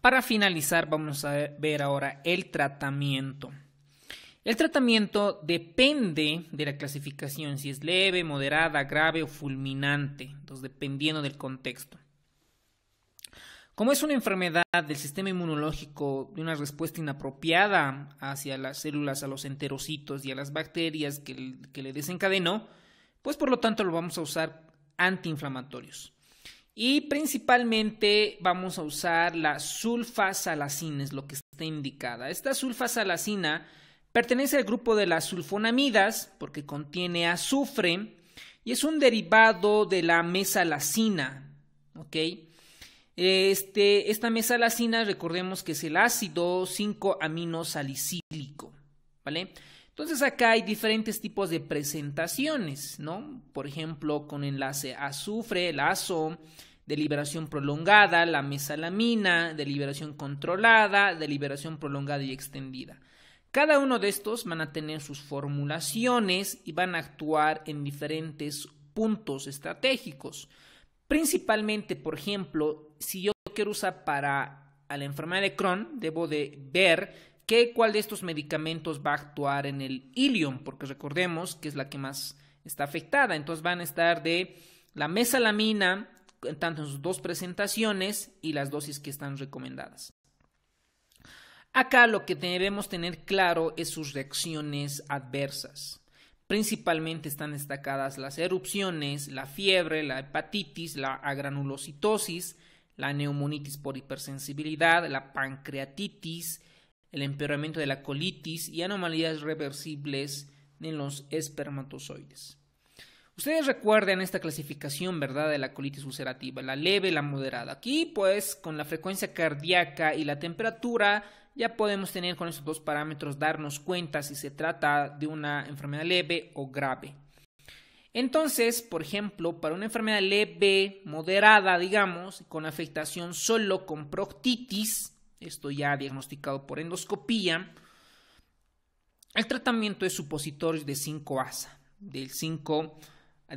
Para finalizar, vamos a ver ahora el tratamiento. El tratamiento depende de la clasificación, si es leve, moderada, grave o fulminante, entonces dependiendo del contexto. Como es una enfermedad del sistema inmunológico de una respuesta inapropiada hacia las células, a los enterocitos y a las bacterias que, que le desencadenó, pues por lo tanto lo vamos a usar antiinflamatorios. Y principalmente vamos a usar la sulfasalacina, es lo que está indicada. Esta sulfasalacina pertenece al grupo de las sulfonamidas porque contiene azufre y es un derivado de la mesalacina. ¿Ok? Este, esta mesalacina, recordemos que es el ácido 5-aminosalicílico. ¿Vale? Entonces acá hay diferentes tipos de presentaciones, ¿no? Por ejemplo, con enlace azufre, lazo, deliberación de prolongada, la mesalamina, deliberación controlada, deliberación prolongada y extendida. Cada uno de estos van a tener sus formulaciones y van a actuar en diferentes puntos estratégicos. Principalmente, por ejemplo, si yo quiero usar para la enfermedad de Crohn, debo de ver ¿Cuál de estos medicamentos va a actuar en el ilion? Porque recordemos que es la que más está afectada. Entonces van a estar de la mesalamina, tanto en sus dos presentaciones y las dosis que están recomendadas. Acá lo que debemos tener claro es sus reacciones adversas. Principalmente están destacadas las erupciones, la fiebre, la hepatitis, la agranulocitosis, la neumonitis por hipersensibilidad, la pancreatitis, el empeoramiento de la colitis y anomalías reversibles en los espermatozoides. Ustedes recuerdan esta clasificación, ¿verdad?, de la colitis ulcerativa, la leve y la moderada. Aquí, pues, con la frecuencia cardíaca y la temperatura, ya podemos tener con estos dos parámetros darnos cuenta si se trata de una enfermedad leve o grave. Entonces, por ejemplo, para una enfermedad leve, moderada, digamos, con afectación solo con proctitis, esto ya diagnosticado por endoscopía, el tratamiento es supositorio de 5-asa, del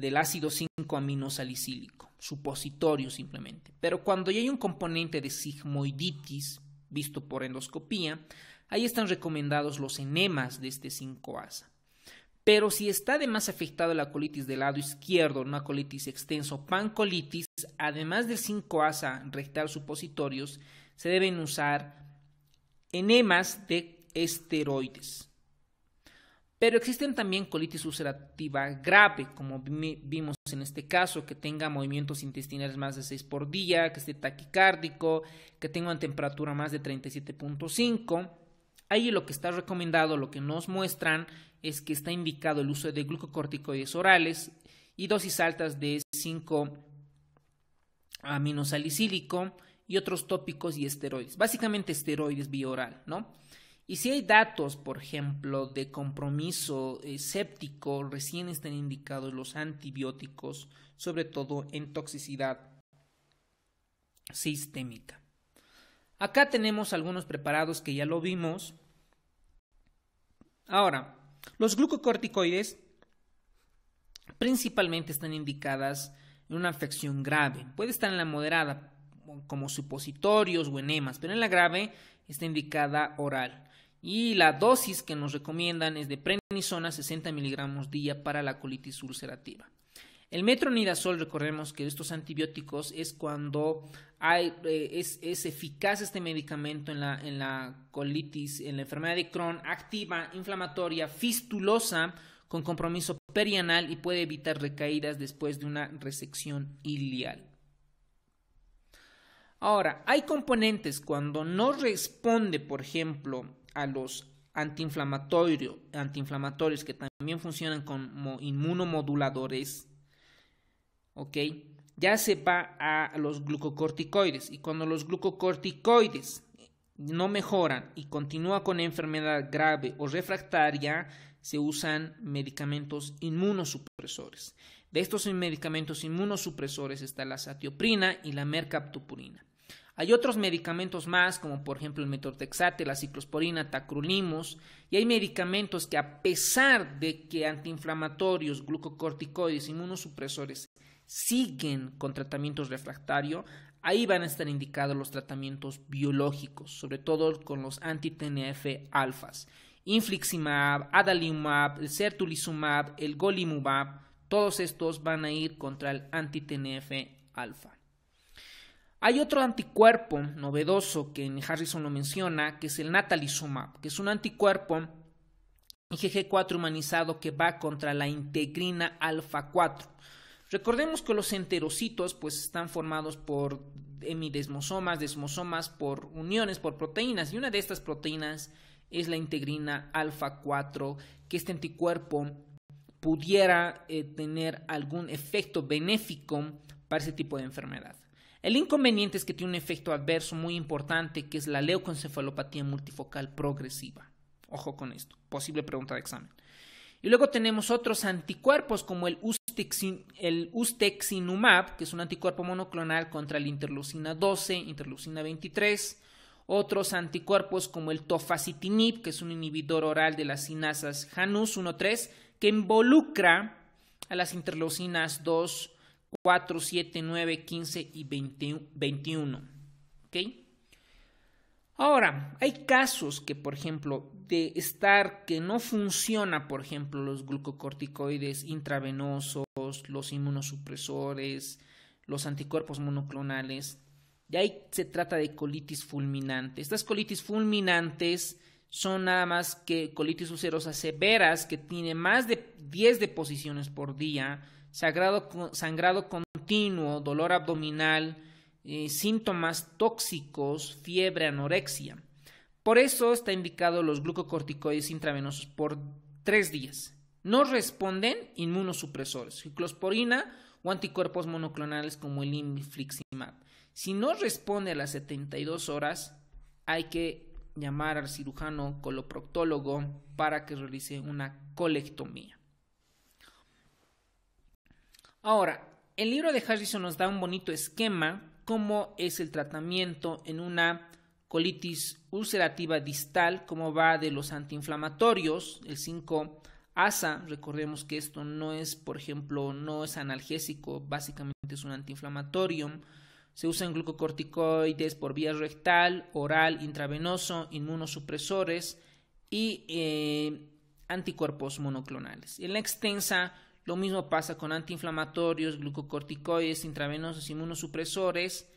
del ácido 5-aminosalicílico, supositorio simplemente. Pero cuando ya hay un componente de sigmoiditis visto por endoscopía, ahí están recomendados los enemas de este 5-asa. Pero si está además afectado la colitis del lado izquierdo, una colitis extenso, pancolitis, además del 5-asa rectal supositorios, se deben usar enemas de esteroides. Pero existen también colitis ulcerativa grave, como vimos en este caso, que tenga movimientos intestinales más de 6 por día, que esté taquicárdico, que tenga una temperatura más de 37.5. Ahí lo que está recomendado, lo que nos muestran, es que está indicado el uso de glucocorticoides orales y dosis altas de 5 aminosalicílico y otros tópicos y esteroides. Básicamente esteroides bioral, ¿no? Y si hay datos, por ejemplo, de compromiso eh, séptico, recién están indicados los antibióticos, sobre todo en toxicidad sistémica. Acá tenemos algunos preparados que ya lo vimos. Ahora, los glucocorticoides principalmente están indicadas en una afección grave. Puede estar en la moderada, como supositorios o enemas, pero en la grave está indicada oral. Y la dosis que nos recomiendan es de prednisona 60 miligramos día para la colitis ulcerativa. El metronidazol, recordemos que estos antibióticos es cuando eh, es, eficaz este medicamento en la, en la colitis, en la enfermedad de Crohn, activa, inflamatoria, fistulosa, con compromiso perianal y puede evitar recaídas después de una resección ilial. Ahora, hay componentes cuando no responde, por ejemplo, a los antiinflamatorios, antiinflamatorios que también funcionan como inmunomoduladores, ¿ok? Ya se va a los glucocorticoides y cuando los glucocorticoides no mejoran y continúa con enfermedad grave o refractaria, se usan medicamentos inmunosupresores. De estos medicamentos inmunosupresores está la satioprina y la mercaptopurina. Hay otros medicamentos más, como por ejemplo el metortexate, la ciclosporina, tacrolimus, y hay medicamentos que a pesar de que antiinflamatorios, glucocorticoides, inmunosupresores siguen con tratamientos refractarios, ahí van a estar indicados los tratamientos biológicos, sobre todo con los anti-TNF alfas. Infliximab, adalimumab, el certulizumab, el golimumab, todos estos van a ir contra el anti-TNF alfa. Hay otro anticuerpo novedoso que Harrison lo menciona, que es el natalizumab, que es un anticuerpo IgG4 humanizado que va contra la integrina alfa 4. Recordemos que los enterocitos pues están formados por hemidesmosomas, desmosomas por uniones, por proteínas y una de estas proteínas es la integrina alfa 4 que este anticuerpo pudiera eh, tener algún efecto benéfico para ese tipo de enfermedad. El inconveniente es que tiene un efecto adverso muy importante que es la leucoencefalopatía multifocal progresiva. Ojo con esto, posible pregunta de examen. Y luego tenemos otros anticuerpos como el, ustexinumab, que es un anticuerpo monoclonal contra la interleucina 12, interleucina 23. Otros anticuerpos como el tofacitinib, que es un inhibidor oral de las sinasas Janus 1,3, que involucra a las interleucinas 2, 4, 7, 9, 15 y 21. Ahora, hay casos que, por ejemplo, de estar que no funciona, por ejemplo, los glucocorticoides intravenosos, los inmunosupresores, los anticuerpos monoclonales. Y ahí se trata de colitis fulminante. Estas colitis fulminantes son nada más que colitis ulcerosa severas que tiene más de 10 deposiciones por día, sangrado, sangrado continuo, dolor abdominal, eh, síntomas tóxicos, fiebre, anorexia. Por eso está indicado los glucocorticoides intravenosos por 3 días. No responden inmunosupresores, ciclosporina o anticuerpos monoclonales como el infliximab. Si no responde a las 72 horas, hay que llamar al cirujano coloproctólogo para que realice una colectomía. Ahora, el libro de Harrison nos da un bonito esquema cómo es el tratamiento en una colitis ulcerativa distal, cómo va de los antiinflamatorios, el 5-ASA, recordemos que esto no es, por ejemplo, no es analgésico, básicamente es un antiinflamatorio, se usan glucocorticoides por vía rectal, oral, intravenoso, inmunosupresores y eh, anticuerpos monoclonales. En la extensa, lo mismo pasa con antiinflamatorios, glucocorticoides, intravenosos, inmunosupresores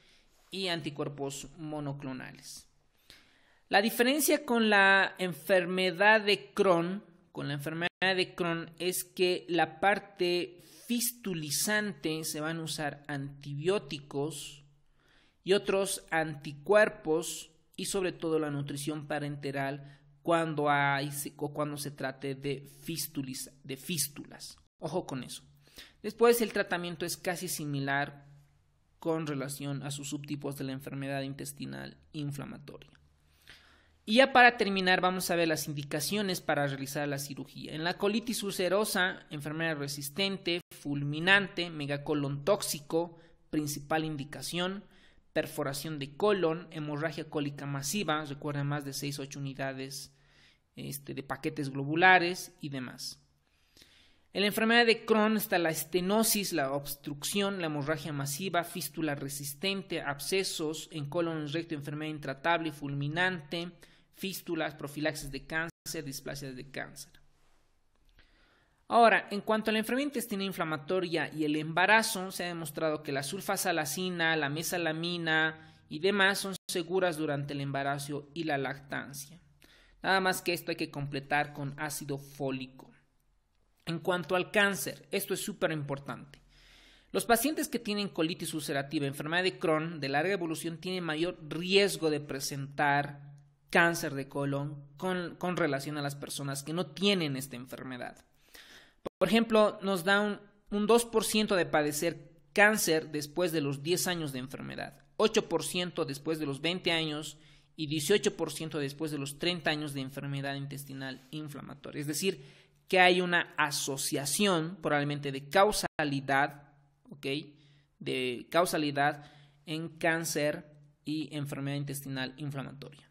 y anticuerpos monoclonales. La diferencia con la enfermedad de Crohn, con la enfermedad de Crohn es que la parte fistulizante se van a usar antibióticos y otros anticuerpos y sobre todo la nutrición parenteral cuando hay cuando se trate de, de fístulas. Ojo con eso. Después el tratamiento es casi similar con relación a sus subtipos de la enfermedad intestinal inflamatoria. Y ya para terminar vamos a ver las indicaciones para realizar la cirugía. En la colitis ulcerosa, enfermedad resistente, fulminante, megacolon tóxico, principal indicación perforación de colon, hemorragia cólica masiva, recuerda más de 6-8 unidades este, de paquetes globulares y demás. En la enfermedad de Crohn está la estenosis, la obstrucción, la hemorragia masiva, fístula resistente, abscesos en colon recto, enfermedad intratable y fulminante, fístulas, profilaxis de cáncer, displasia de cáncer. Ahora, en cuanto a la enfermedad intestinal inflamatoria y el embarazo, se ha demostrado que la sulfasalacina, la mesalamina y demás son seguras durante el embarazo y la lactancia. Nada más que esto hay que completar con ácido fólico. En cuanto al cáncer, esto es súper importante. Los pacientes que tienen colitis ulcerativa, enfermedad de Crohn de larga evolución, tienen mayor riesgo de presentar cáncer de colon con, con relación a las personas que no tienen esta enfermedad. Por ejemplo, nos da un, 2% de padecer cáncer después de los 10 años de enfermedad, 8% después de los 20 años y 18% después de los 30 años de enfermedad intestinal inflamatoria. Es decir, que hay una asociación probablemente de causalidad, ¿ok? De causalidad en cáncer y enfermedad intestinal inflamatoria.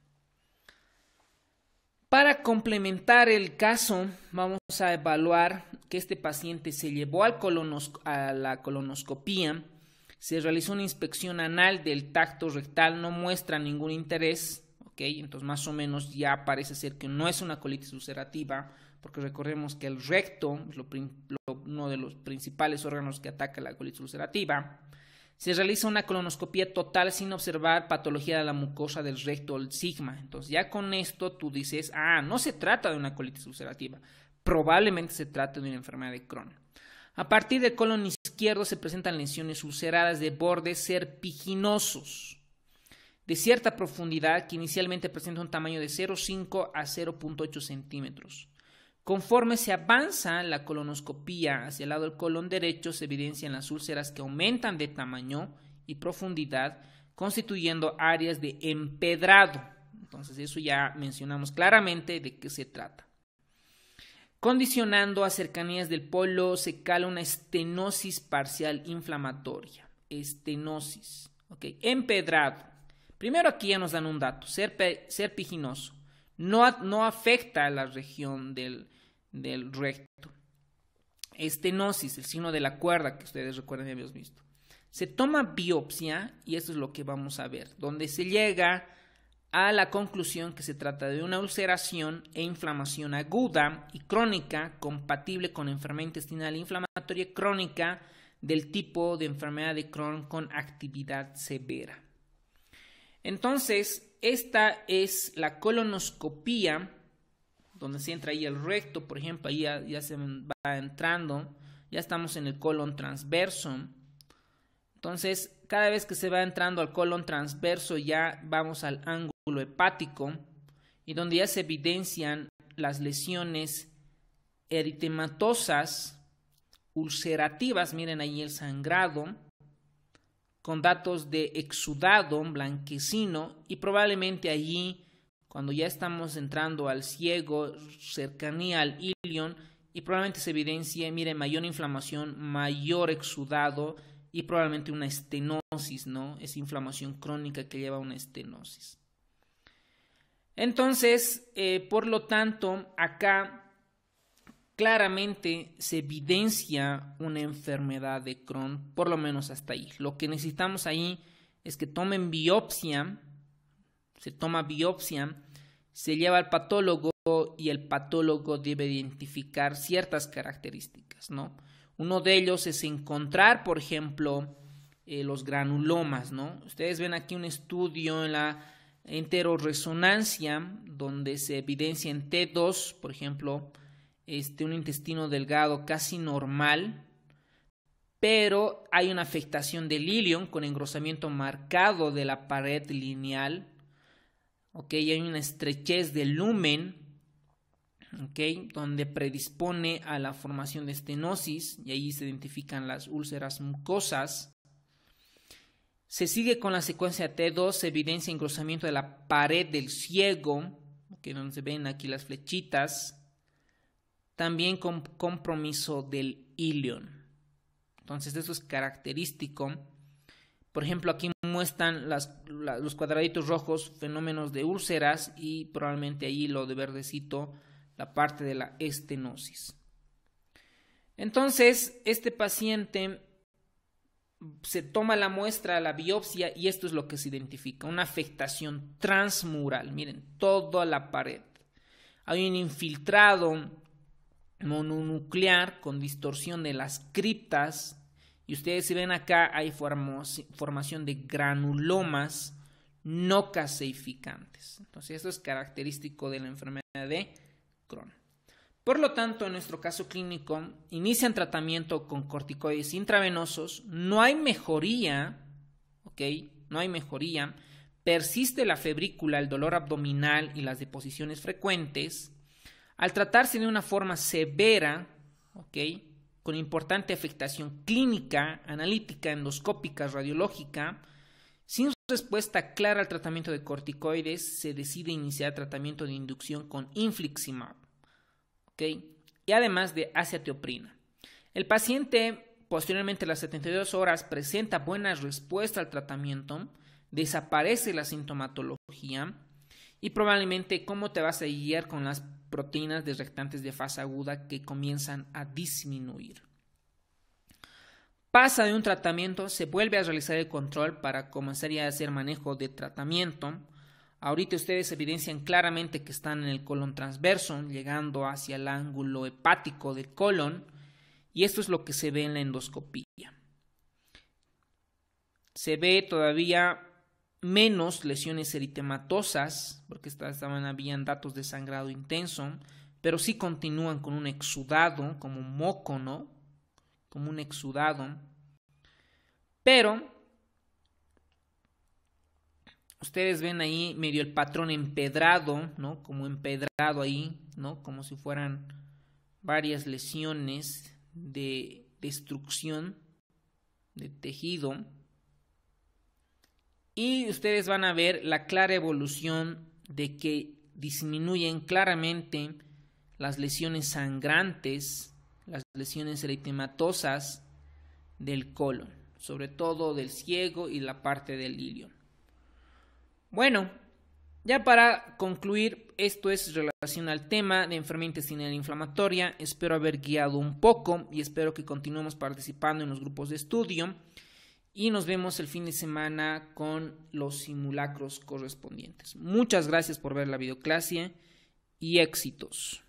Para complementar el caso, vamos a evaluar que este paciente se llevó a la colonoscopía, se realizó una inspección anal del tacto rectal, no muestra ningún interés, Entonces más o menos ya parece ser que no es una colitis ulcerativa, porque recordemos que el recto es uno de los principales órganos que ataca la colitis ulcerativa se realiza una colonoscopía total sin observar patología de la mucosa del recto o sigma. Entonces ya con esto tú dices, ah, no se trata de una colitis ulcerativa, probablemente se trata de una enfermedad de Crohn. A partir del colon izquierdo se presentan lesiones ulceradas de bordes serpiginosos de cierta profundidad que inicialmente presenta un tamaño de 0,5 a 0,8 centímetros. Conforme se avanza la colonoscopía hacia el lado del colon derecho, se evidencian las úlceras que aumentan de tamaño y profundidad, constituyendo áreas de empedrado. Entonces eso ya mencionamos claramente de qué se trata. Condicionando a cercanías del polo se cala una estenosis parcial inflamatoria. Estenosis. ¿ok? Empedrado. Primero aquí ya nos dan un dato. ser piginoso. No, no afecta a la región del del recto. estenosis, el signo de la cuerda que ustedes recuerdan y habíamos visto. Se toma biopsia, y eso es lo que vamos a ver, donde se llega a la conclusión que se trata de una ulceración e inflamación aguda y crónica compatible con enfermedad intestinal inflamatoria crónica del tipo de enfermedad de Crohn con actividad severa. Entonces, esta es la colonoscopía donde se entra ahí el recto, por ejemplo, ahí ya, se va entrando, ya estamos en el colon transverso. Entonces, cada vez que se va entrando al colon transverso, ya vamos al ángulo hepático y donde ya se evidencian las lesiones eritematosas ulcerativas, miren ahí el sangrado, con datos de exudado blanquecino y probablemente allí cuando ya estamos entrando al ciego, cercanía al ilion, y probablemente se evidencie, mire, mayor inflamación, mayor exudado y probablemente una estenosis, ¿no? Es inflamación crónica que lleva a una estenosis. Entonces, eh, por lo tanto, acá claramente se evidencia una enfermedad de Crohn, por lo menos hasta ahí. Lo que necesitamos ahí es que tomen biopsia, se toma biopsia se lleva al patólogo y el patólogo debe identificar ciertas características, ¿no? Uno de ellos es encontrar, por ejemplo, eh, los granulomas, ¿no? Ustedes ven aquí un estudio en la enteroresonancia donde se evidencia en T2, por ejemplo, este, un intestino delgado casi normal, pero hay una afectación del ilion con engrosamiento marcado de la pared lineal ¿ok? Hay una estrechez del lumen, ¿ok? Donde predispone a la formación de estenosis y ahí se identifican las úlceras mucosas. Se sigue con la secuencia T2, evidencia engrosamiento de la pared del ciego, que donde se ven aquí las flechitas, también con compromiso del ilion. Entonces, eso es característico. Por ejemplo, aquí muestran los cuadraditos rojos fenómenos de úlceras y probablemente ahí lo de verdecito la parte de la estenosis. Entonces, este paciente se toma la muestra, la biopsia y esto es lo que se identifica, una afectación transmural, miren, toda la pared. Hay un infiltrado mononuclear con distorsión de las criptas y ustedes si ven acá hay formación de granulomas no caseificantes. Entonces esto es característico de la enfermedad de Crohn. Por lo tanto, en nuestro caso clínico, inician tratamiento con corticoides intravenosos, no hay mejoría, ¿ok? No hay mejoría, persiste la febrícula, el dolor abdominal y las deposiciones frecuentes. Al tratarse de una forma severa, ¿ok? con importante afectación clínica, analítica, endoscópica, radiológica. Sin respuesta clara al tratamiento de corticoides, se decide iniciar tratamiento de inducción con infliximab. ¿okay? Y además de teoprina. El paciente posteriormente a las 72 horas presenta buena respuesta al tratamiento, desaparece la sintomatología y probablemente cómo te vas a guiar con las proteínas de rectantes de fase aguda que comienzan a disminuir. Pasa de un tratamiento, se vuelve a realizar el control para comenzar ya a hacer manejo de tratamiento. Ahorita ustedes evidencian claramente que están en el colon transverso, llegando hacia el ángulo hepático del colon, y esto es lo que se ve en la endoscopía. Se ve todavía menos lesiones eritematosas, porque estaban, habían datos de sangrado intenso, pero sí continúan con un exudado, como un moco, ¿no? Como un exudado. Pero ustedes ven ahí medio el patrón empedrado, ¿no? Como empedrado ahí, ¿no? Como si fueran varias lesiones de destrucción de tejido. Y ustedes van a ver la clara evolución de que disminuyen claramente las lesiones sangrantes, las lesiones eritematosas del colon, sobre todo del ciego y la parte del ilio. Bueno, ya para concluir, esto es relación al tema de enfermedad intestinal inflamatoria. Espero haber guiado un poco y espero que continuemos participando en los grupos de estudio y nos vemos el fin de semana con los simulacros correspondientes. Muchas gracias por ver la videoclase y éxitos.